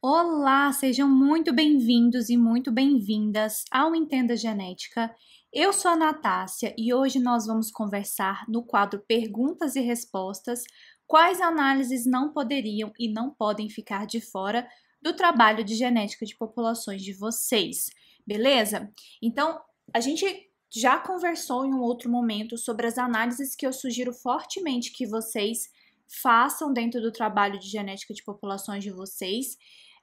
Olá, sejam muito bem-vindos e muito bem-vindas ao Entenda Genética. Eu sou a Natácia e hoje nós vamos conversar no quadro Perguntas e Respostas quais análises não poderiam e não podem ficar de fora do trabalho de genética de populações de vocês, beleza? Então, a gente já conversou em um outro momento sobre as análises que eu sugiro fortemente que vocês façam dentro do trabalho de genética de populações de vocês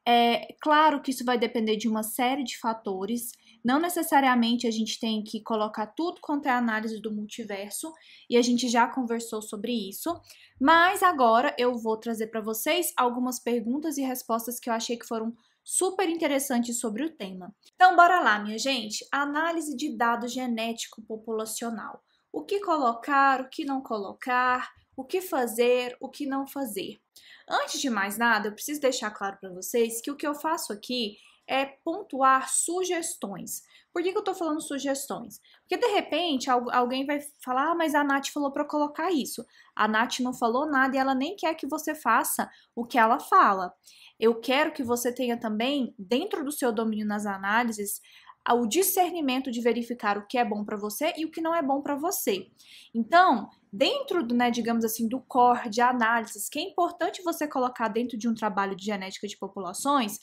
é claro que isso vai depender de uma série de fatores. Não necessariamente a gente tem que colocar tudo quanto é análise do multiverso, e a gente já conversou sobre isso. Mas agora eu vou trazer para vocês algumas perguntas e respostas que eu achei que foram super interessantes sobre o tema. Então, bora lá, minha gente! Análise de dado genético populacional. O que colocar, o que não colocar, o que fazer, o que não fazer. Antes de mais nada, eu preciso deixar claro para vocês que o que eu faço aqui é pontuar sugestões. Por que, que eu estou falando sugestões? Porque de repente alguém vai falar, ah, mas a Nath falou para colocar isso. A Nath não falou nada e ela nem quer que você faça o que ela fala. Eu quero que você tenha também, dentro do seu domínio nas análises, o discernimento de verificar o que é bom para você e o que não é bom para você. Então, dentro, do, né, digamos assim, do core de análises, que é importante você colocar dentro de um trabalho de genética de populações,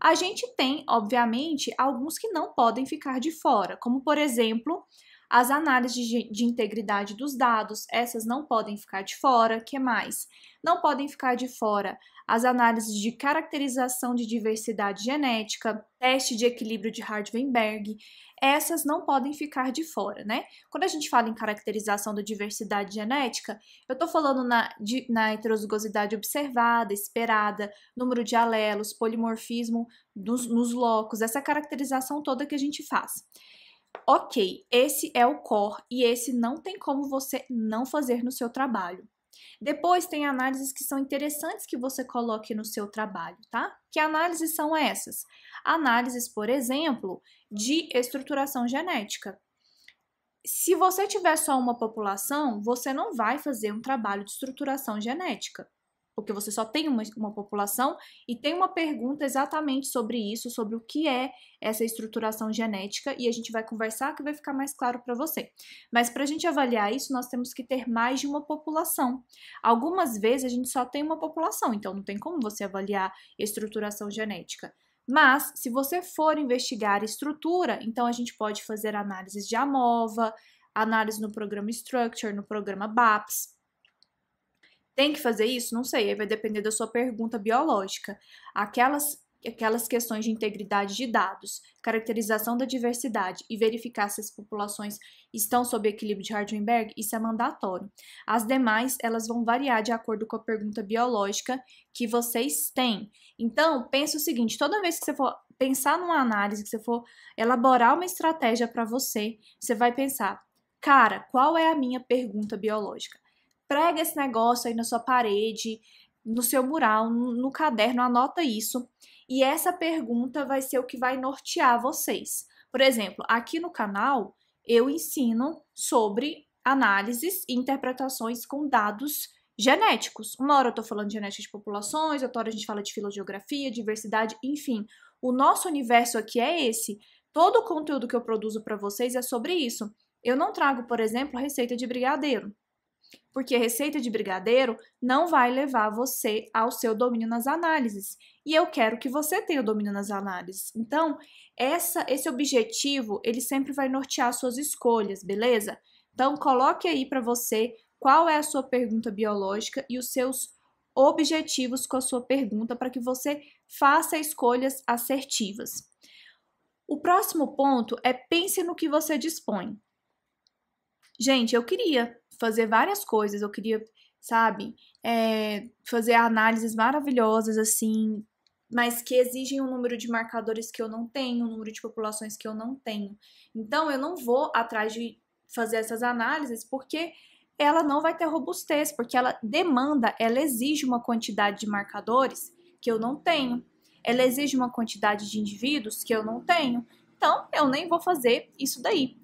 a gente tem, obviamente, alguns que não podem ficar de fora, como por exemplo, as análises de, de integridade dos dados, essas não podem ficar de fora. Que mais? Não podem ficar de fora as análises de caracterização de diversidade genética, teste de equilíbrio de Hardenberg, essas não podem ficar de fora, né? Quando a gente fala em caracterização da diversidade genética, eu estou falando na, de, na heterozigosidade observada, esperada, número de alelos, polimorfismo dos, nos locos, essa caracterização toda que a gente faz. Ok, esse é o core e esse não tem como você não fazer no seu trabalho. Depois tem análises que são interessantes que você coloque no seu trabalho, tá? Que análises são essas? Análises, por exemplo, de estruturação genética. Se você tiver só uma população, você não vai fazer um trabalho de estruturação genética porque você só tem uma, uma população, e tem uma pergunta exatamente sobre isso, sobre o que é essa estruturação genética, e a gente vai conversar que vai ficar mais claro para você. Mas para a gente avaliar isso, nós temos que ter mais de uma população. Algumas vezes a gente só tem uma população, então não tem como você avaliar estruturação genética. Mas, se você for investigar estrutura, então a gente pode fazer análises de AMOVA, análise no programa Structure, no programa BAPS, tem que fazer isso? Não sei, aí vai depender da sua pergunta biológica. Aquelas aquelas questões de integridade de dados, caracterização da diversidade e verificar se as populações estão sob equilíbrio de Hardenberg, isso é mandatório. As demais, elas vão variar de acordo com a pergunta biológica que vocês têm. Então, pensa o seguinte, toda vez que você for pensar numa análise, que você for elaborar uma estratégia para você, você vai pensar, cara, qual é a minha pergunta biológica? Prega esse negócio aí na sua parede, no seu mural, no caderno, anota isso. E essa pergunta vai ser o que vai nortear vocês. Por exemplo, aqui no canal eu ensino sobre análises e interpretações com dados genéticos. Uma hora eu estou falando de genética de populações, outra hora a gente fala de filogeografia, diversidade, enfim. O nosso universo aqui é esse. Todo o conteúdo que eu produzo para vocês é sobre isso. Eu não trago, por exemplo, receita de brigadeiro porque receita de brigadeiro não vai levar você ao seu domínio nas análises. E eu quero que você tenha o domínio nas análises. Então, essa, esse objetivo, ele sempre vai nortear suas escolhas, beleza? Então, coloque aí para você qual é a sua pergunta biológica e os seus objetivos com a sua pergunta para que você faça escolhas assertivas. O próximo ponto é pense no que você dispõe. Gente, eu queria fazer várias coisas, eu queria, sabe, é, fazer análises maravilhosas, assim, mas que exigem um número de marcadores que eu não tenho, um número de populações que eu não tenho. Então, eu não vou atrás de fazer essas análises porque ela não vai ter robustez, porque ela demanda, ela exige uma quantidade de marcadores que eu não tenho. Ela exige uma quantidade de indivíduos que eu não tenho. Então, eu nem vou fazer isso daí.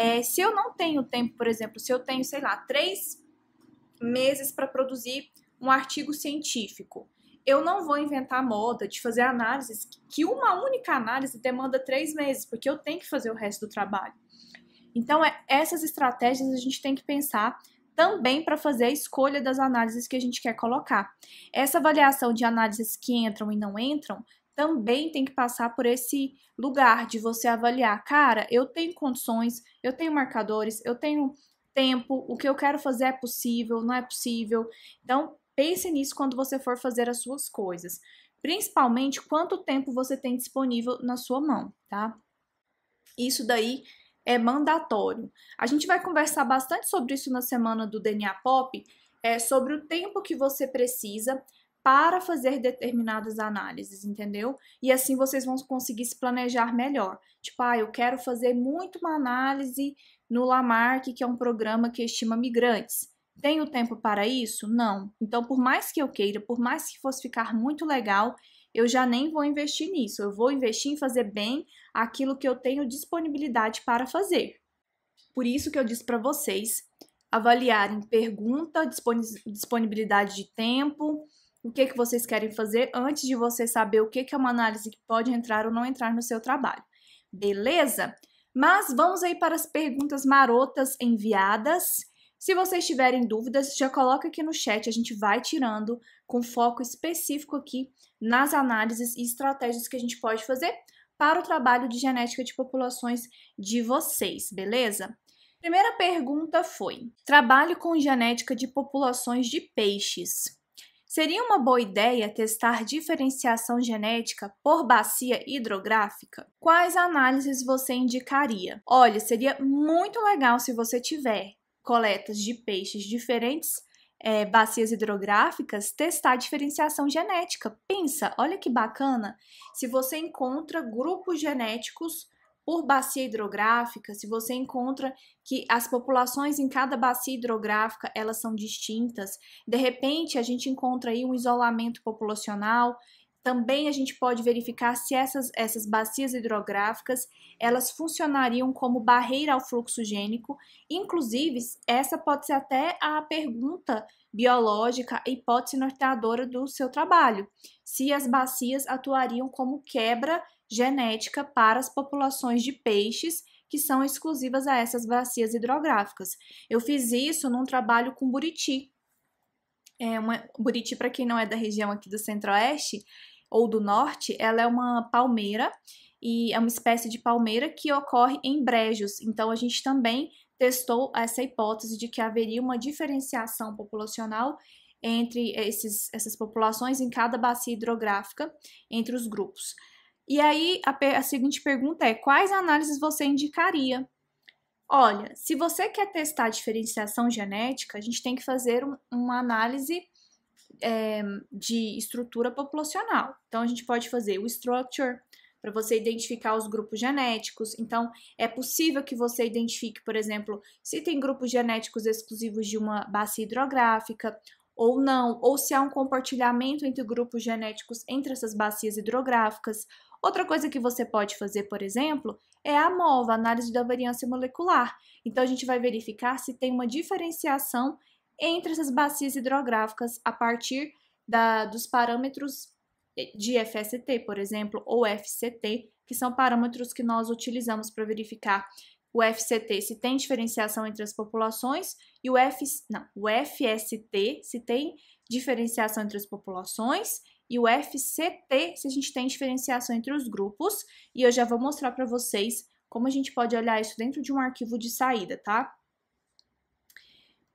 É, se eu não tenho tempo, por exemplo, se eu tenho, sei lá, três meses para produzir um artigo científico, eu não vou inventar moda de fazer análises que uma única análise demanda três meses, porque eu tenho que fazer o resto do trabalho. Então, é, essas estratégias a gente tem que pensar também para fazer a escolha das análises que a gente quer colocar. Essa avaliação de análises que entram e não entram também tem que passar por esse lugar de você avaliar, cara, eu tenho condições, eu tenho marcadores, eu tenho tempo, o que eu quero fazer é possível, não é possível. Então, pense nisso quando você for fazer as suas coisas, principalmente quanto tempo você tem disponível na sua mão, tá? Isso daí é mandatório. A gente vai conversar bastante sobre isso na semana do DNA Pop, é sobre o tempo que você precisa para fazer determinadas análises, entendeu? E assim vocês vão conseguir se planejar melhor. Tipo, ah, eu quero fazer muito uma análise no Lamarck, que é um programa que estima migrantes. Tenho tempo para isso? Não. Então, por mais que eu queira, por mais que fosse ficar muito legal, eu já nem vou investir nisso. Eu vou investir em fazer bem aquilo que eu tenho disponibilidade para fazer. Por isso que eu disse para vocês avaliarem pergunta, disponibilidade de tempo, o que, que vocês querem fazer antes de você saber o que, que é uma análise que pode entrar ou não entrar no seu trabalho. Beleza? Mas vamos aí para as perguntas marotas enviadas. Se vocês tiverem dúvidas, já coloca aqui no chat, a gente vai tirando com foco específico aqui nas análises e estratégias que a gente pode fazer para o trabalho de genética de populações de vocês, beleza? Primeira pergunta foi: trabalho com genética de populações de peixes. Seria uma boa ideia testar diferenciação genética por bacia hidrográfica? Quais análises você indicaria? Olha, seria muito legal se você tiver coletas de peixes diferentes é, bacias hidrográficas testar diferenciação genética. Pensa, olha que bacana, se você encontra grupos genéticos por bacia hidrográfica, se você encontra que as populações em cada bacia hidrográfica elas são distintas, de repente a gente encontra aí um isolamento populacional. Também a gente pode verificar se essas, essas bacias hidrográficas elas funcionariam como barreira ao fluxo gênico. Inclusive, essa pode ser até a pergunta biológica, a hipótese norteadora do seu trabalho, se as bacias atuariam como quebra genética para as populações de peixes que são exclusivas a essas bacias hidrográficas. Eu fiz isso num trabalho com buriti. É uma, buriti, para quem não é da região aqui do centro-oeste ou do norte, ela é uma palmeira e é uma espécie de palmeira que ocorre em brejos. Então a gente também testou essa hipótese de que haveria uma diferenciação populacional entre esses, essas populações em cada bacia hidrográfica, entre os grupos. E aí a, a seguinte pergunta é: quais análises você indicaria? Olha, se você quer testar a diferenciação genética, a gente tem que fazer um, uma análise é, de estrutura populacional. Então, a gente pode fazer o structure para você identificar os grupos genéticos. Então, é possível que você identifique, por exemplo, se tem grupos genéticos exclusivos de uma bacia hidrográfica ou não, ou se há um compartilhamento entre grupos genéticos entre essas bacias hidrográficas, Outra coisa que você pode fazer, por exemplo, é a MOVA, análise da variância molecular. Então a gente vai verificar se tem uma diferenciação entre essas bacias hidrográficas a partir da, dos parâmetros de FST, por exemplo, ou FCT, que são parâmetros que nós utilizamos para verificar o FCT se tem diferenciação entre as populações e o, F, não, o FST se tem diferenciação entre as populações e o FCT, se a gente tem diferenciação entre os grupos, e eu já vou mostrar para vocês como a gente pode olhar isso dentro de um arquivo de saída, tá?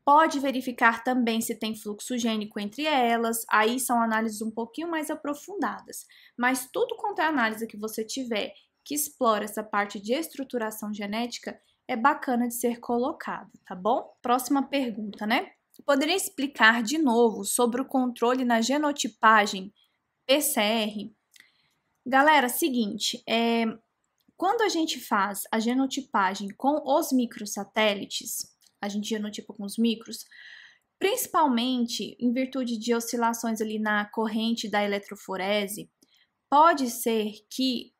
Pode verificar também se tem fluxo gênico entre elas, aí são análises um pouquinho mais aprofundadas. Mas tudo quanto é análise que você tiver que explora essa parte de estruturação genética é bacana de ser colocado, tá bom? Próxima pergunta, né? Poderia explicar de novo sobre o controle na genotipagem PCR. Galera, seguinte, é, quando a gente faz a genotipagem com os microsatélites, a gente genotipa com os micros, principalmente em virtude de oscilações ali na corrente da eletroforese, pode ser que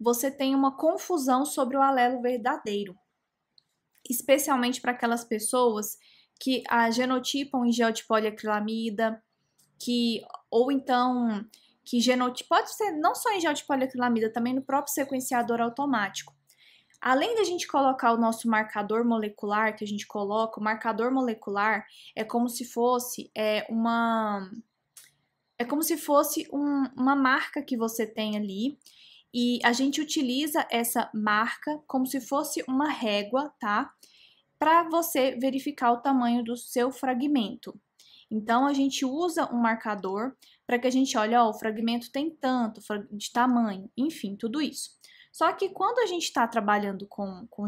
você tenha uma confusão sobre o alelo verdadeiro, especialmente para aquelas pessoas que a genotipam em gel de poliacrilamida, que ou então que genotipo, pode ser não só em gel de poliacrilamida, também no próprio sequenciador automático. Além da gente colocar o nosso marcador molecular, que a gente coloca, o marcador molecular é como se fosse é, uma. É como se fosse um, uma marca que você tem ali. E a gente utiliza essa marca como se fosse uma régua, tá? Para você verificar o tamanho do seu fragmento. Então, a gente usa um marcador para que a gente olhe, ó, o fragmento tem tanto de tamanho, enfim, tudo isso. Só que quando a gente está trabalhando com, com,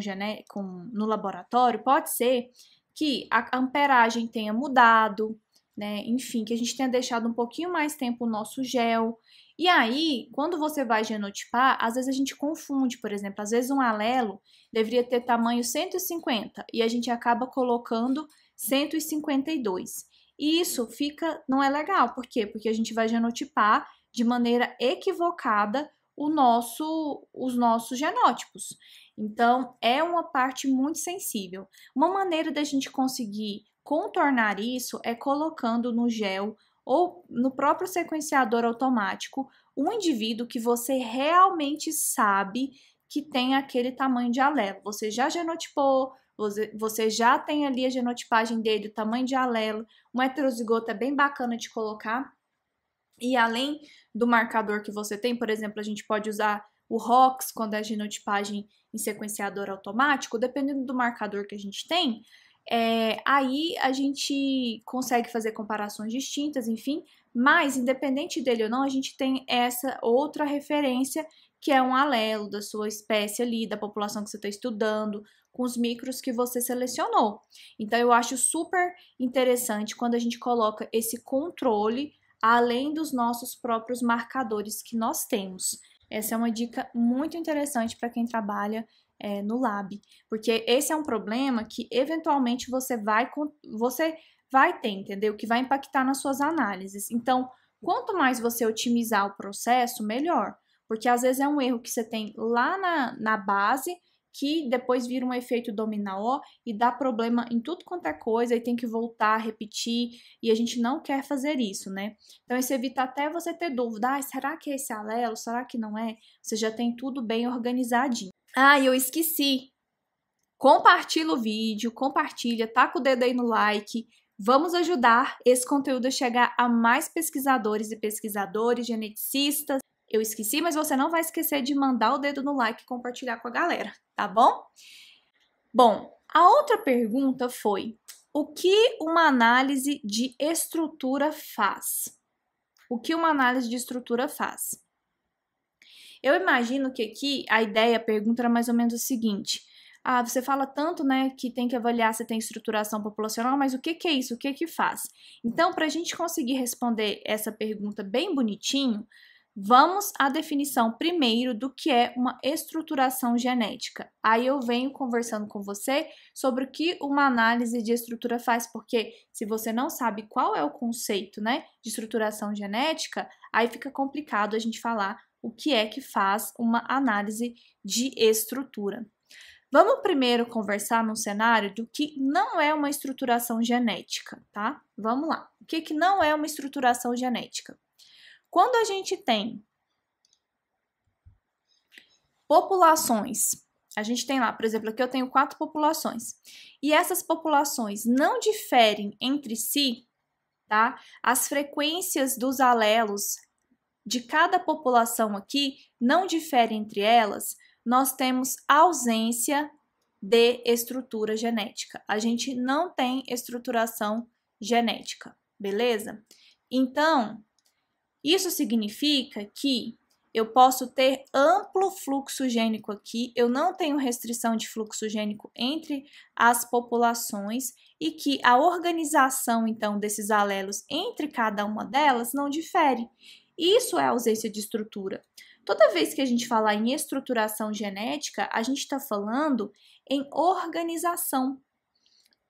com, no laboratório, pode ser que a amperagem tenha mudado, né? Enfim, que a gente tenha deixado um pouquinho mais tempo o nosso gel. E aí, quando você vai genotipar, às vezes a gente confunde, por exemplo, às vezes um alelo deveria ter tamanho 150 e a gente acaba colocando 152. E isso fica, não é legal, por quê? Porque a gente vai genotipar de maneira equivocada o nosso, os nossos genótipos. Então, é uma parte muito sensível. Uma maneira da gente conseguir contornar isso é colocando no gel ou no próprio sequenciador automático um indivíduo que você realmente sabe que tem aquele tamanho de alelo. Você já genotipou, você já tem ali a genotipagem dele, o tamanho de alelo, um heterozigoto é bem bacana de colocar. E além do marcador que você tem, por exemplo, a gente pode usar o ROX quando é genotipagem em sequenciador automático, dependendo do marcador que a gente tem, é, aí a gente consegue fazer comparações distintas, enfim, mas independente dele ou não, a gente tem essa outra referência que é um alelo da sua espécie ali, da população que você está estudando, com os micros que você selecionou. Então, eu acho super interessante quando a gente coloca esse controle além dos nossos próprios marcadores que nós temos. Essa é uma dica muito interessante para quem trabalha é, no lab, porque esse é um problema que eventualmente você vai você vai ter, entendeu? Que vai impactar nas suas análises. Então, quanto mais você otimizar o processo, melhor, porque às vezes é um erro que você tem lá na, na base que depois vira um efeito dominó e dá problema em tudo quanto é coisa e tem que voltar, repetir, e a gente não quer fazer isso, né? Então isso evita até você ter dúvida, ah, será que é esse alelo? Será que não é? Você já tem tudo bem organizadinho. Ah, eu esqueci. Compartilha o vídeo, compartilha, taca o dedo aí no like, Vamos ajudar esse conteúdo a chegar a mais pesquisadores e pesquisadores, geneticistas, eu esqueci, mas você não vai esquecer de mandar o dedo no like e compartilhar com a galera, tá bom? Bom, a outra pergunta foi: o que uma análise de estrutura faz? O que uma análise de estrutura faz? Eu imagino que aqui a ideia, a pergunta era mais ou menos o seguinte: ah, você fala tanto, né, que tem que avaliar se tem estruturação populacional, mas o que, que é isso? O que que faz? Então, para a gente conseguir responder essa pergunta bem bonitinho, Vamos à definição primeiro do que é uma estruturação genética. Aí eu venho conversando com você sobre o que uma análise de estrutura faz, porque se você não sabe qual é o conceito, né, de estruturação genética, aí fica complicado a gente falar o que é que faz uma análise de estrutura. Vamos primeiro conversar num cenário do que não é uma estruturação genética, tá? Vamos lá. O que, que não é uma estruturação genética? Quando a gente tem populações, a gente tem lá, por exemplo, aqui eu tenho quatro populações, e essas populações não diferem entre si, tá? As frequências dos alelos de cada população aqui não diferem entre elas, nós temos ausência de estrutura genética. A gente não tem estruturação genética, beleza? Então, isso significa que eu posso ter amplo fluxo gênico aqui, eu não tenho restrição de fluxo gênico entre as populações e que a organização, então, desses alelos entre cada uma delas não difere. Isso é ausência de estrutura. Toda vez que a gente falar em estruturação genética, a gente está falando em organização.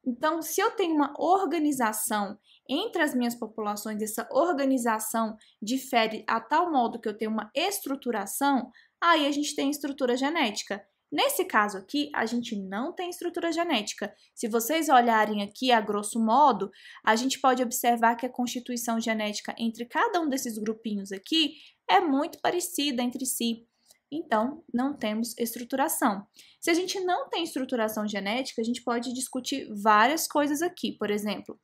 Então, se eu tenho uma organização entre as minhas populações, essa organização difere a tal modo que eu tenho uma estruturação, aí a gente tem estrutura genética. Nesse caso aqui, a gente não tem estrutura genética. Se vocês olharem aqui a grosso modo, a gente pode observar que a constituição genética entre cada um desses grupinhos aqui é muito parecida entre si. Então, não temos estruturação. Se a gente não tem estruturação genética, a gente pode discutir várias coisas aqui. Por exemplo,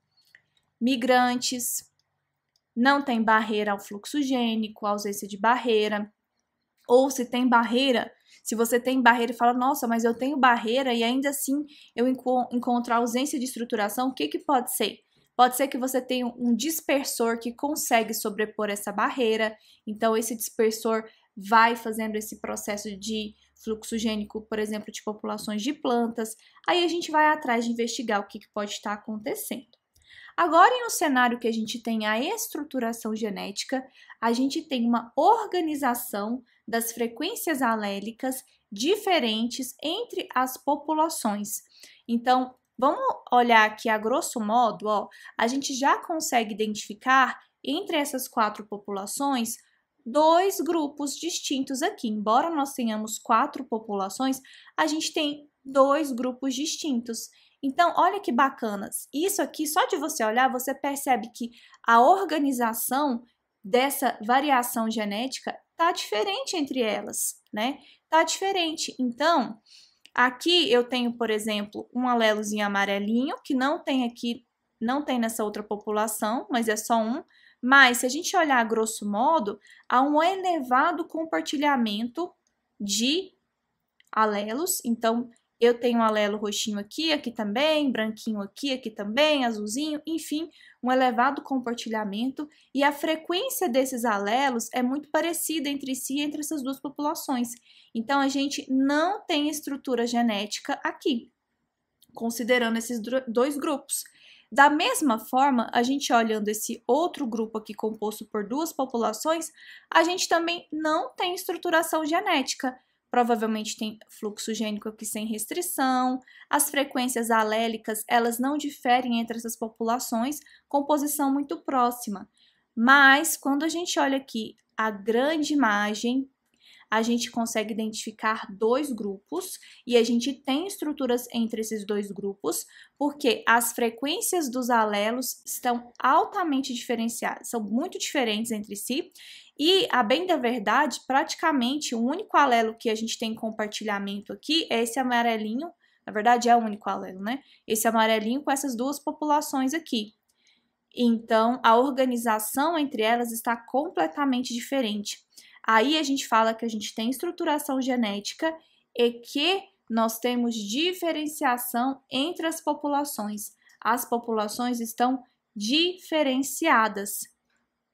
migrantes, não tem barreira ao fluxo gênico, ausência de barreira, ou se tem barreira, se você tem barreira e fala, nossa, mas eu tenho barreira e ainda assim eu encontro ausência de estruturação, o que, que pode ser? Pode ser que você tenha um dispersor que consegue sobrepor essa barreira, então esse dispersor vai fazendo esse processo de fluxo gênico, por exemplo, de populações de plantas. Aí a gente vai atrás de investigar o que, que pode estar acontecendo. Agora, em um cenário que a gente tem a estruturação genética, a gente tem uma organização das frequências alélicas diferentes entre as populações. Então, vamos olhar aqui a grosso modo, ó, a gente já consegue identificar entre essas quatro populações dois grupos distintos aqui. Embora nós tenhamos quatro populações, a gente tem dois grupos distintos. Então, olha que bacanas. Isso aqui, só de você olhar, você percebe que a organização dessa variação genética está diferente entre elas, né? Está diferente. Então, aqui eu tenho, por exemplo, um alelozinho amarelinho que não tem aqui, não tem nessa outra população, mas é só um. Mas se a gente olhar a grosso modo, há um elevado compartilhamento de alelos, então eu tenho um alelo roxinho aqui, aqui também, branquinho aqui, aqui também, azulzinho, enfim, um elevado compartilhamento e a frequência desses alelos é muito parecida entre si, entre essas duas populações. Então, a gente não tem estrutura genética aqui, considerando esses dois grupos. Da mesma forma, a gente olhando esse outro grupo aqui composto por duas populações, a gente também não tem estruturação genética provavelmente tem fluxo gênico aqui sem restrição. As frequências alélicas, elas não diferem entre essas populações, composição muito próxima. Mas quando a gente olha aqui a grande imagem a gente consegue identificar dois grupos e a gente tem estruturas entre esses dois grupos, porque as frequências dos alelos estão altamente diferenciadas, são muito diferentes entre si. E, a bem da verdade, praticamente o único alelo que a gente tem compartilhamento aqui é esse amarelinho. Na verdade, é o único alelo, né? Esse amarelinho com essas duas populações aqui. Então, a organização entre elas está completamente diferente. Aí a gente fala que a gente tem estruturação genética e que nós temos diferenciação entre as populações. As populações estão diferenciadas.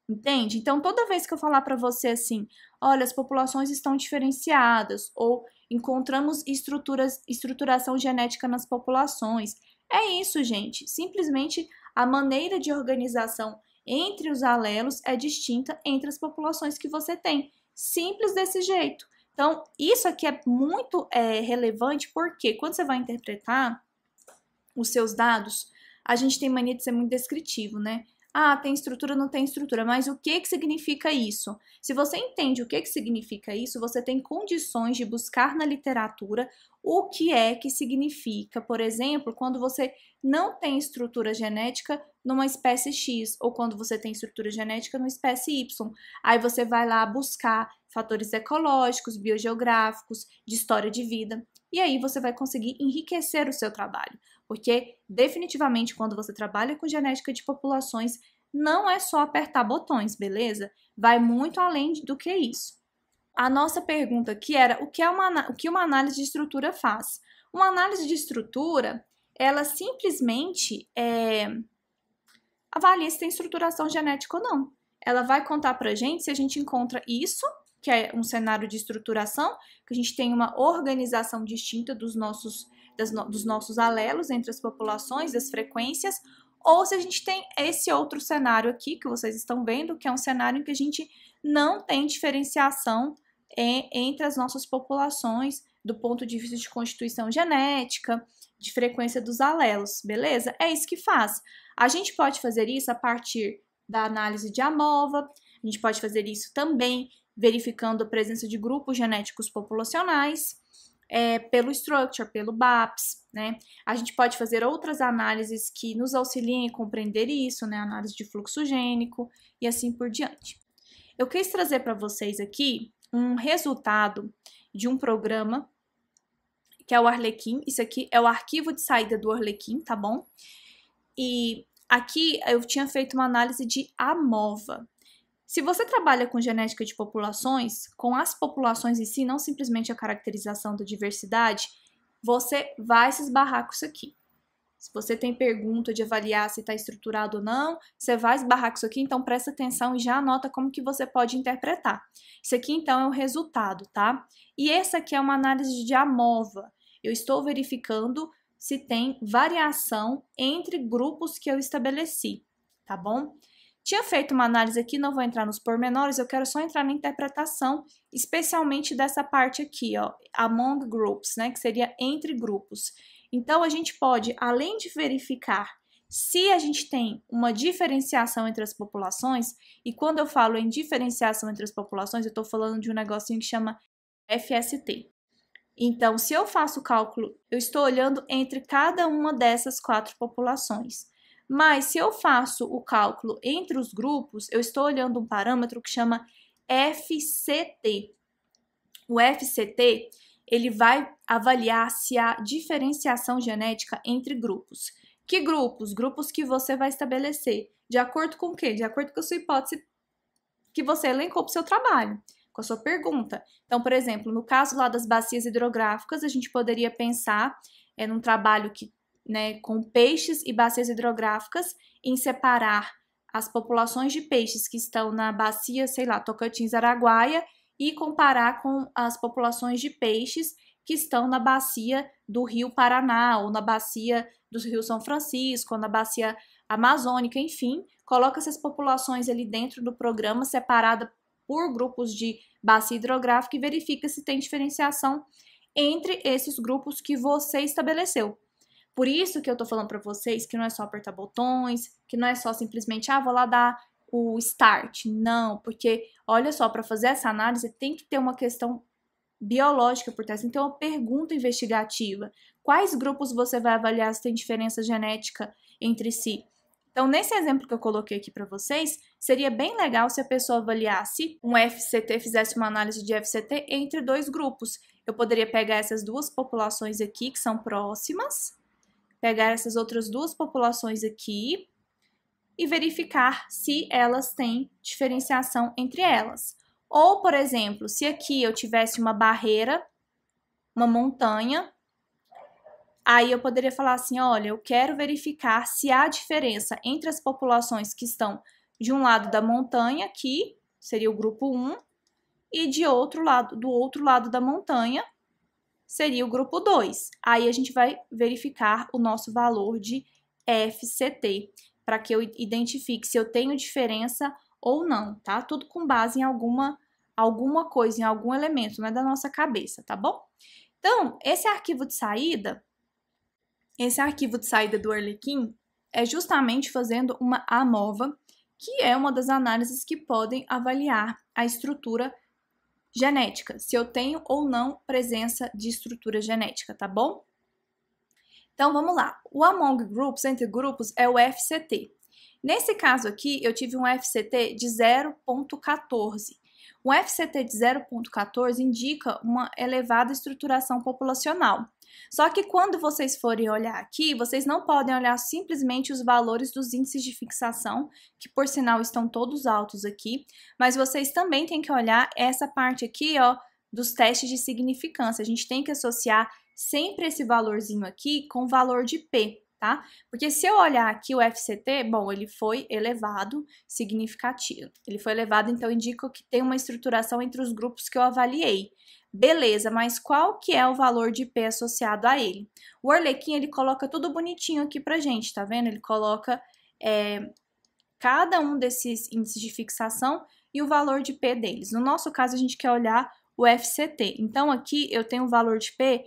Entende? Então, toda vez que eu falar para você assim, olha, as populações estão diferenciadas, ou encontramos estruturas, estruturação genética nas populações. É isso, gente. Simplesmente a maneira de organização entre os alelos é distinta entre as populações que você tem. Simples desse jeito. Então, isso aqui é muito é, relevante porque quando você vai interpretar os seus dados, a gente tem mania de ser muito descritivo, né? Ah, tem estrutura, não tem estrutura. Mas o que, que significa isso? Se você entende o que, que significa isso, você tem condições de buscar na literatura o que é que significa, por exemplo, quando você não tem estrutura genética numa espécie X ou quando você tem estrutura genética numa espécie Y. Aí você vai lá buscar fatores ecológicos, biogeográficos, de história de vida. E aí você vai conseguir enriquecer o seu trabalho. Porque, definitivamente, quando você trabalha com genética de populações, não é só apertar botões, beleza? Vai muito além do que isso. A nossa pergunta aqui era o que, é uma, o que uma análise de estrutura faz? Uma análise de estrutura, ela simplesmente é, avalia se tem estruturação genética ou não. Ela vai contar para gente se a gente encontra isso, que é um cenário de estruturação, que a gente tem uma organização distinta dos nossos no, dos nossos alelos entre as populações, das frequências, ou se a gente tem esse outro cenário aqui que vocês estão vendo, que é um cenário em que a gente não tem diferenciação em, é, entre as nossas populações do ponto de vista de constituição genética, de frequência dos alelos, beleza? É isso que faz. A gente pode fazer isso a partir da análise de AMOVA, a gente pode fazer isso também verificando a presença de grupos genéticos populacionais é, pelo structure, pelo BAPS, né? A gente pode fazer outras análises que nos auxiliem a compreender isso, né? Análise de fluxo gênico e assim por diante. Eu quis trazer para vocês aqui um resultado de um programa que é o Arlequim. Isso aqui é o arquivo de saída do Arlequim, tá bom? E aqui eu tinha feito uma análise de AMOVA, se você trabalha com genética de populações, com as populações em si, não simplesmente a caracterização da diversidade, você vai se esbarrar com isso aqui. Se você tem pergunta de avaliar se está estruturado ou não, você vai esbarrar com isso aqui, então presta atenção e já anota como que você pode interpretar. Isso aqui, então, é o resultado, tá? E essa aqui é uma análise de AMOVA. Eu estou verificando se tem variação entre grupos que eu estabeleci, tá bom? Tinha feito uma análise aqui, não vou entrar nos pormenores, eu quero só entrar na interpretação, especialmente dessa parte aqui, ó, among groups, né, que seria entre grupos. Então a gente pode, além de verificar se a gente tem uma diferenciação entre as populações, e quando eu falo em diferenciação entre as populações, eu estou falando de um negocinho que chama FST. Então, se eu faço o cálculo, eu estou olhando entre cada uma dessas quatro populações. Mas se eu faço o cálculo entre os grupos, eu estou olhando um parâmetro que chama FCT. O FCT, ele vai avaliar se há diferenciação genética entre grupos. Que grupos? Grupos que você vai estabelecer. De acordo com o quê? De acordo com a sua hipótese que você elencou para o seu trabalho, com a sua pergunta. Então, por exemplo, no caso lá das bacias hidrográficas, a gente poderia pensar é, num trabalho que né, com peixes e bacias hidrográficas, em separar as populações de peixes que estão na bacia, sei lá, Tocantins-Araguaia, e comparar com as populações de peixes que estão na bacia do Rio Paraná, ou na bacia do Rio São Francisco, ou na bacia amazônica, enfim, coloca essas populações ali dentro do programa, separada por grupos de bacia hidrográfica, e verifica se tem diferenciação entre esses grupos que você estabeleceu. Por isso que eu tô falando para vocês que não é só apertar botões, que não é só simplesmente, ah, vou lá dar o start. Não, porque olha só, para fazer essa análise tem que ter uma questão biológica por trás. Então, é uma pergunta investigativa: quais grupos você vai avaliar se tem diferença genética entre si? Então, nesse exemplo que eu coloquei aqui para vocês, seria bem legal se a pessoa avaliasse um FCT, fizesse uma análise de FCT entre dois grupos. Eu poderia pegar essas duas populações aqui que são próximas pegar essas outras duas populações aqui e verificar se elas têm diferenciação entre elas. Ou, por exemplo, se aqui eu tivesse uma barreira, uma montanha, aí eu poderia falar assim: olha, eu quero verificar se há diferença entre as populações que estão de um lado da montanha, aqui seria o grupo 1, e de outro lado, do outro lado da montanha, seria o grupo 2. Aí a gente vai verificar o nosso valor de FCT, para que eu identifique se eu tenho diferença ou não, tá? Tudo com base em alguma, alguma coisa, em algum elemento, não é da nossa cabeça, tá bom? Então, esse arquivo de saída, esse arquivo de saída do Arlequim é justamente fazendo uma AMOVA, que é uma das análises que podem avaliar a estrutura genética, se eu tenho ou não presença de estrutura genética, tá bom? Então vamos lá. O Among Groups, entre grupos, é o FCT. Nesse caso aqui, eu tive um FCT de 0,14. Um FCT de 0,14 indica uma elevada estruturação populacional. Só que quando vocês forem olhar aqui, vocês não podem olhar simplesmente os valores dos índices de fixação, que por sinal estão todos altos aqui, mas vocês também têm que olhar essa parte aqui, ó, dos testes de significância. A gente tem que associar sempre esse valorzinho aqui com o valor de P tá? Porque se eu olhar aqui o FCT, bom, ele foi elevado significativo. Ele foi elevado, então indica que tem uma estruturação entre os grupos que eu avaliei. Beleza, mas qual que é o valor de P associado a ele? O Orlequim, ele coloca tudo bonitinho aqui pra gente, tá vendo? Ele coloca é, cada um desses índices de fixação e o valor de P deles. No nosso caso, a gente quer olhar o FCT. Então, aqui eu tenho o valor de P,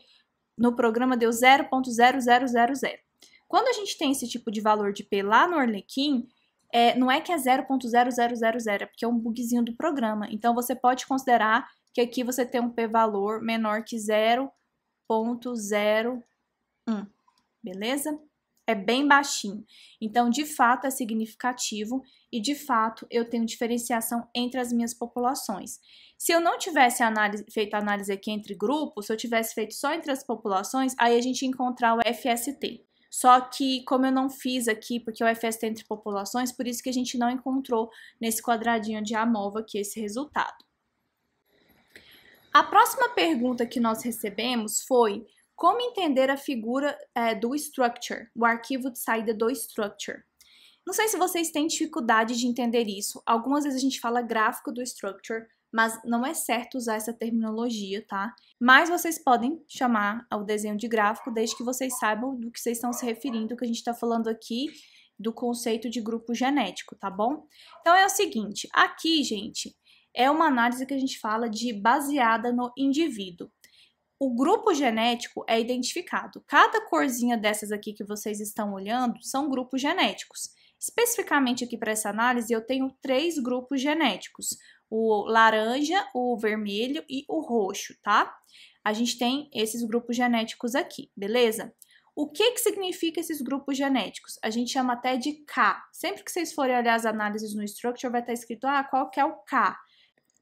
no programa deu 0.0000. Quando a gente tem esse tipo de valor de P lá no Arlequim, é, não é que é 0.0000, é porque é um bugzinho do programa. Então, você pode considerar que aqui você tem um p-valor menor que 0.01, beleza? É bem baixinho. Então, de fato, é significativo e, de fato, eu tenho diferenciação entre as minhas populações. Se eu não tivesse análise, feito a análise aqui entre grupos, se eu tivesse feito só entre as populações, aí a gente ia encontrar o FST, só que, como eu não fiz aqui, porque o FS tem é entre populações, por isso que a gente não encontrou nesse quadradinho de AMOVA aqui esse resultado. A próxima pergunta que nós recebemos foi como entender a figura é, do structure, o arquivo de saída do structure. Não sei se vocês têm dificuldade de entender isso. Algumas vezes a gente fala gráfico do structure, mas não é certo usar essa terminologia, tá? Mas vocês podem chamar o desenho de gráfico, desde que vocês saibam do que vocês estão se referindo, que a gente está falando aqui do conceito de grupo genético, tá bom? Então é o seguinte, aqui, gente, é uma análise que a gente fala de baseada no indivíduo. O grupo genético é identificado. Cada corzinha dessas aqui que vocês estão olhando são grupos genéticos. Especificamente aqui para essa análise, eu tenho três grupos genéticos o laranja, o vermelho e o roxo, tá? A gente tem esses grupos genéticos aqui, beleza? O que, que significa esses grupos genéticos? A gente chama até de K. Sempre que vocês forem olhar as análises no Structure, vai estar escrito, ah, qual que é o K?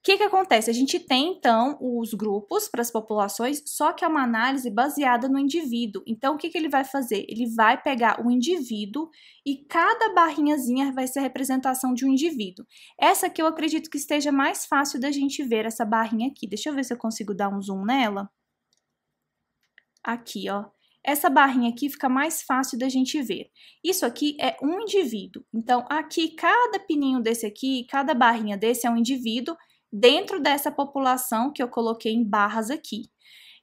que, que acontece? A gente tem, então, os grupos para as populações, só que é uma análise baseada no indivíduo. Então, o que, que ele vai fazer? Ele vai pegar o indivíduo e cada barrinhazinha vai ser a representação de um indivíduo. Essa aqui eu acredito que esteja mais fácil da gente ver, essa barrinha aqui. Deixa eu ver se eu consigo dar um zoom nela. Aqui, ó. Essa barrinha aqui fica mais fácil da gente ver. Isso aqui é um indivíduo. Então, aqui, cada pininho desse aqui, cada barrinha desse é um indivíduo dentro dessa população que eu coloquei em barras aqui.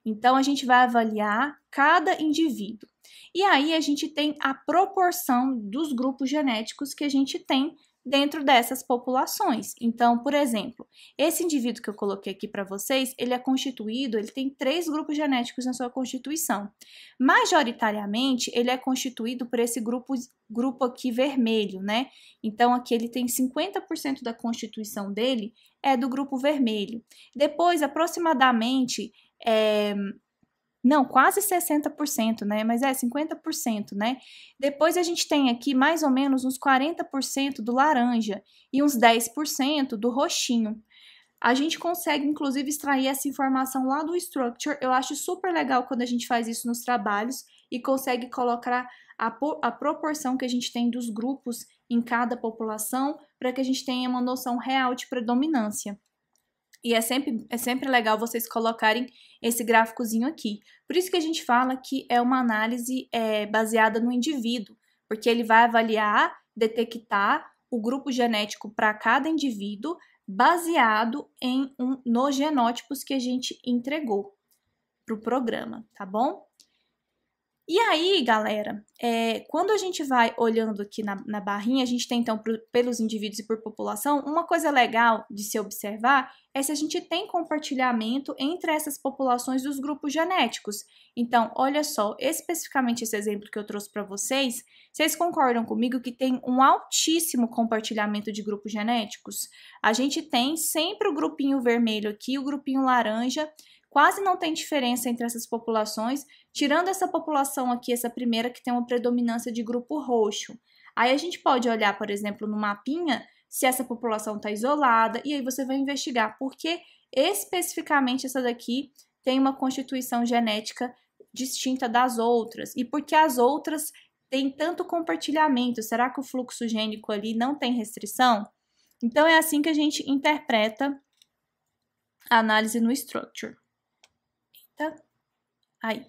Então, a gente vai avaliar cada indivíduo. E aí, a gente tem a proporção dos grupos genéticos que a gente tem dentro dessas populações. Então, por exemplo, esse indivíduo que eu coloquei aqui para vocês, ele é constituído, ele tem três grupos genéticos na sua constituição. Majoritariamente, ele é constituído por esse grupo, grupo aqui vermelho, né? Então, aqui ele tem 50% da constituição dele é do grupo vermelho. Depois, aproximadamente, é, não, quase 60%, né? Mas é 50%, né? Depois a gente tem aqui mais ou menos uns 40% do laranja e uns 10% do roxinho. A gente consegue, inclusive, extrair essa informação lá do structure. Eu acho super legal quando a gente faz isso nos trabalhos e consegue colocar a, a proporção que a gente tem dos grupos em cada população para que a gente tenha uma noção real de predominância. E é sempre, é sempre legal vocês colocarem esse gráficozinho aqui. Por isso que a gente fala que é uma análise é, baseada no indivíduo, porque ele vai avaliar, detectar o grupo genético para cada indivíduo baseado em um, nos genótipos que a gente entregou para o programa, tá bom? E aí, galera, é, quando a gente vai olhando aqui na, na barrinha, a gente tem então pelos indivíduos e por população, uma coisa legal de se observar é se a gente tem compartilhamento entre essas populações dos grupos genéticos. Então, olha só, especificamente esse exemplo que eu trouxe para vocês, vocês concordam comigo que tem um altíssimo compartilhamento de grupos genéticos? A gente tem sempre o grupinho vermelho aqui, o grupinho laranja, quase não tem diferença entre essas populações, tirando essa população aqui, essa primeira que tem uma predominância de grupo roxo. Aí a gente pode olhar, por exemplo, no mapinha, se essa população está isolada, e aí você vai investigar por que especificamente essa daqui tem uma constituição genética distinta das outras e porque as outras têm tanto compartilhamento. Será que o fluxo gênico ali não tem restrição? Então é assim que a gente interpreta a análise no structure. Aí.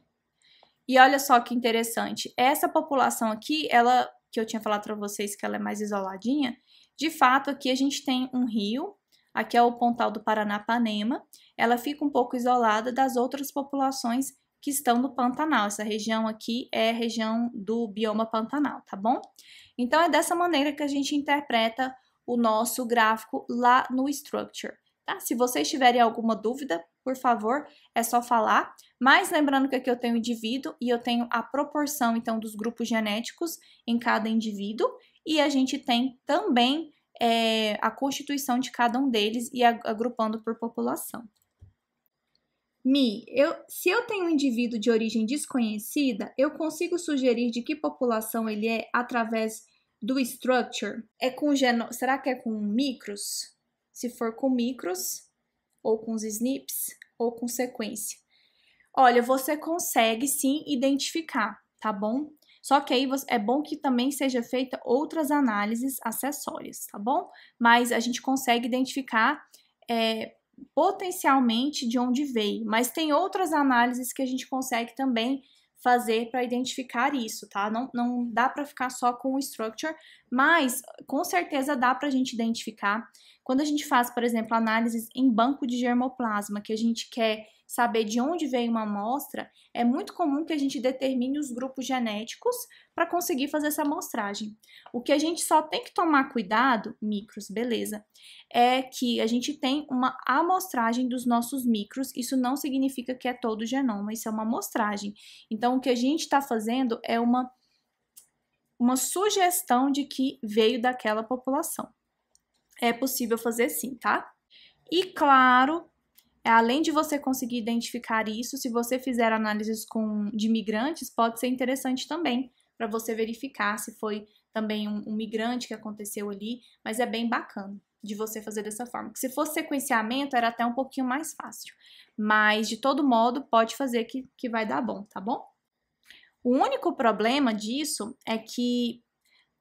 E olha só que interessante, essa população aqui, ela que eu tinha falado para vocês que ela é mais isoladinha, de fato aqui a gente tem um rio, aqui é o Pontal do Paranapanema, ela fica um pouco isolada das outras populações que estão no Pantanal. Essa região aqui é a região do bioma Pantanal, tá bom? Então é dessa maneira que a gente interpreta o nosso gráfico lá no Structure. Tá? Se vocês tiverem alguma dúvida, por favor, é só falar. Mas lembrando que aqui eu tenho o indivíduo e eu tenho a proporção, então, dos grupos genéticos em cada indivíduo. E a gente tem também é, a constituição de cada um deles e agrupando por população. Mi, eu, se eu tenho um indivíduo de origem desconhecida, eu consigo sugerir de que população ele é através do structure? É com geno... Será que é com micros? Se for com micros, ou com os SNPs, ou com sequência. Olha, você consegue sim identificar, tá bom? Só que aí é bom que também seja feita outras análises acessórias, tá bom? Mas a gente consegue identificar é, potencialmente de onde veio, mas tem outras análises que a gente consegue também fazer para identificar isso, tá? Não, não dá para ficar só com o structure, mas com certeza dá para a gente identificar. Quando a gente faz, por exemplo, análises em banco de germoplasma, que a gente quer saber de onde veio uma amostra, é muito comum que a gente determine os grupos genéticos para conseguir fazer essa amostragem. O que a gente só tem que tomar cuidado, micros, beleza, é que a gente tem uma amostragem dos nossos micros, isso não significa que é todo o genoma, isso é uma amostragem. Então, o que a gente está fazendo é uma, uma sugestão de que veio daquela população. É possível fazer sim, tá? E claro é, além de você conseguir identificar isso, se você fizer análises com, de migrantes, pode ser interessante também para você verificar se foi também um, um migrante que aconteceu ali, mas é bem bacana de você fazer dessa forma. Se fosse sequenciamento, era até um pouquinho mais fácil. Mas, de todo modo, pode fazer que, que vai dar bom, tá bom? O único problema disso é que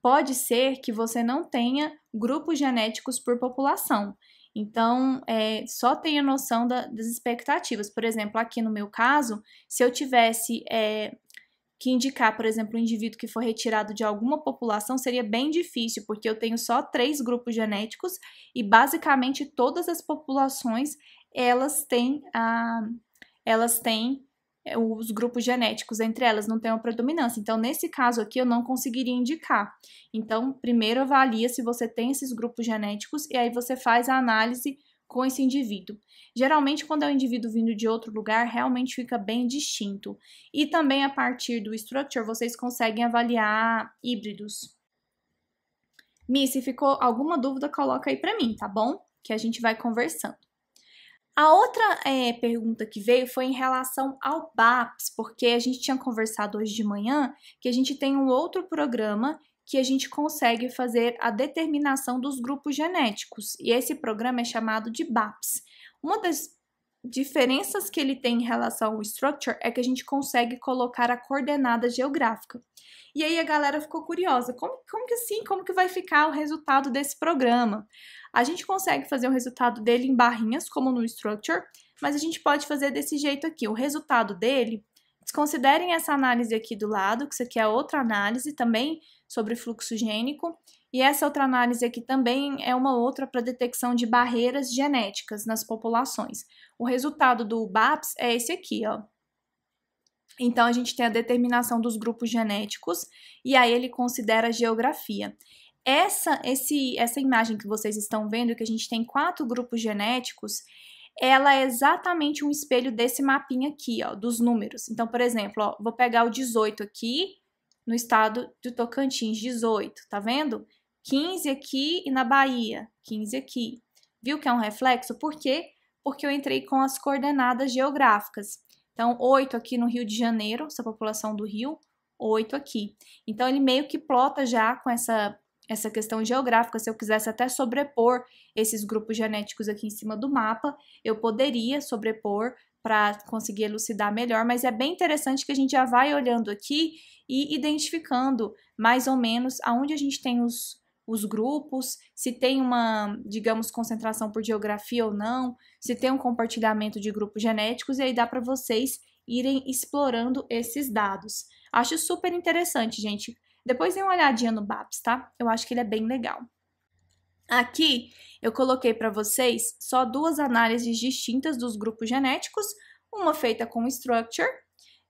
pode ser que você não tenha grupos genéticos por população. Então, é, só tenha noção da, das expectativas. Por exemplo, aqui no meu caso, se eu tivesse é, que indicar, por exemplo, um indivíduo que for retirado de alguma população, seria bem difícil, porque eu tenho só três grupos genéticos e basicamente todas as populações elas têm a, elas têm é, os grupos genéticos entre elas não têm uma predominância. Então, nesse caso aqui, eu não conseguiria indicar. Então, primeiro avalia se você tem esses grupos genéticos e aí você faz a análise com esse indivíduo. Geralmente, quando é um indivíduo vindo de outro lugar, realmente fica bem distinto. E também a partir do structure, vocês conseguem avaliar híbridos. Mi, se ficou alguma dúvida, coloca aí para mim, tá bom? Que a gente vai conversando. A outra é, pergunta que veio foi em relação ao BAPS, porque a gente tinha conversado hoje de manhã que a gente tem um outro programa que a gente consegue fazer a determinação dos grupos genéticos, e esse programa é chamado de BAPS. Uma das diferenças que ele tem em relação ao structure é que a gente consegue colocar a coordenada geográfica. E aí a galera ficou curiosa, como, como que assim, como que vai ficar o resultado desse programa? A gente consegue fazer o resultado dele em barrinhas, como no structure, mas a gente pode fazer desse jeito aqui. O resultado dele, desconsiderem essa análise aqui do lado, que isso aqui é outra análise também sobre fluxo gênico, e essa outra análise aqui também é uma outra para detecção de barreiras genéticas nas populações. O resultado do BAPS é esse aqui, ó. Então, a gente tem a determinação dos grupos genéticos e aí ele considera a geografia. Essa, esse, essa imagem que vocês estão vendo, que a gente tem quatro grupos genéticos, ela é exatamente um espelho desse mapinha aqui, ó, dos números. Então, por exemplo, ó, vou pegar o 18 aqui, no estado de Tocantins, 18, tá vendo? 15 aqui e na Bahia, 15 aqui. Viu que é um reflexo? Por quê? porque eu entrei com as coordenadas geográficas. Então, 8 aqui no Rio de Janeiro, essa população do Rio, 8 aqui. Então, ele meio que plota já com essa, essa questão geográfica. Se eu quisesse até sobrepor esses grupos genéticos aqui em cima do mapa, eu poderia sobrepor para conseguir elucidar melhor, mas é bem interessante que a gente já vai olhando aqui e identificando mais ou menos aonde a gente tem os, os grupos, se tem uma, digamos, concentração por geografia ou não, se tem um compartilhamento de grupos genéticos, e aí dá para vocês irem explorando esses dados. Acho super interessante, gente. Depois dê uma olhadinha no BAPS, tá? Eu acho que ele é bem legal. Aqui eu coloquei para vocês só duas análises distintas dos grupos genéticos, uma feita com Structure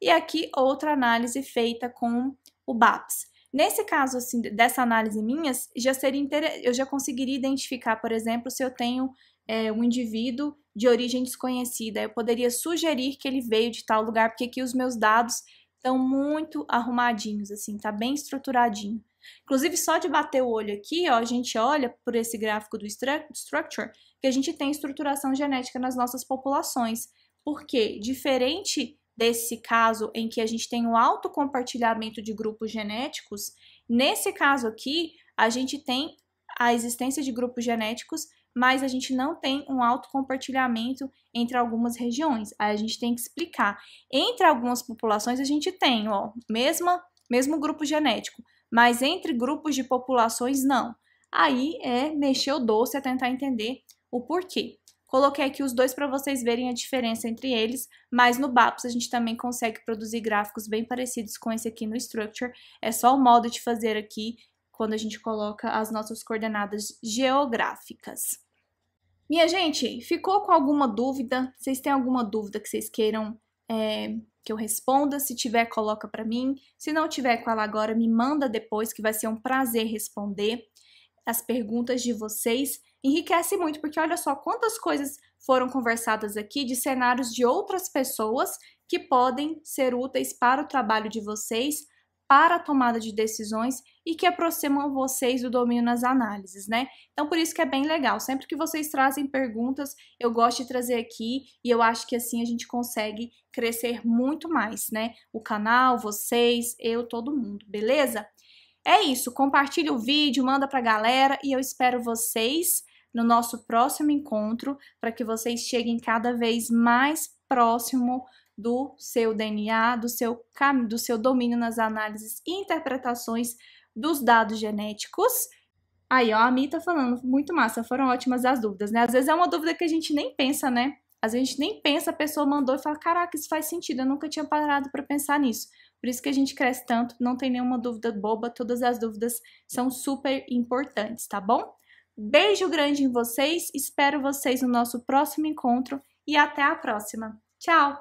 e aqui outra análise feita com o BAPS. Nesse caso, assim, dessa análise minhas, já seria eu já conseguiria identificar, por exemplo, se eu tenho é, um indivíduo de origem desconhecida, eu poderia sugerir que ele veio de tal lugar, porque aqui os meus dados estão muito arrumadinhos, assim, tá bem estruturadinho. Inclusive, só de bater o olho aqui, ó, a gente olha por esse gráfico do structure que a gente tem estruturação genética nas nossas populações. Porque, diferente desse caso em que a gente tem um alto compartilhamento de grupos genéticos, nesse caso aqui, a gente tem a existência de grupos genéticos, mas a gente não tem um alto compartilhamento entre algumas regiões. Aí a gente tem que explicar. Entre algumas populações a gente tem, ó, mesma, mesmo grupo genético, mas entre grupos de populações não. Aí é mexer o doce a tentar entender o porquê. Coloquei aqui os dois para vocês verem a diferença entre eles, mas no BAPS a gente também consegue produzir gráficos bem parecidos com esse aqui no Structure. É só o modo de fazer aqui quando a gente coloca as nossas coordenadas geográficas. Minha gente, ficou com alguma dúvida? Vocês têm alguma dúvida que vocês queiram é, que eu responda? Se tiver, coloca para mim. Se não tiver com ela agora, me manda depois, que vai ser um prazer responder as perguntas de vocês enriquece muito, porque olha só quantas coisas foram conversadas aqui de cenários de outras pessoas que podem ser úteis para o trabalho de vocês, para a tomada de decisões e que aproximam vocês do domínio nas análises, né? Então, por isso que é bem legal. Sempre que vocês trazem perguntas, eu gosto de trazer aqui e eu acho que assim a gente consegue crescer muito mais, né? O canal, vocês, eu, todo mundo, beleza? É isso, compartilha o vídeo, manda pra galera e eu espero vocês no nosso próximo encontro para que vocês cheguem cada vez mais próximo do seu DNA, do seu do seu domínio nas análises e interpretações dos dados genéticos. Aí, ó, a Mi tá falando, muito massa, foram ótimas as dúvidas, né? Às vezes é uma dúvida que a gente nem pensa, né? Às vezes a gente nem pensa, a pessoa mandou e fala: caraca, isso faz sentido, eu nunca tinha parado para pensar nisso. Por isso que a gente cresce tanto, não tem nenhuma dúvida boba, todas as dúvidas são super importantes, tá bom? Beijo grande em vocês, espero vocês no nosso próximo encontro e até a próxima. Tchau!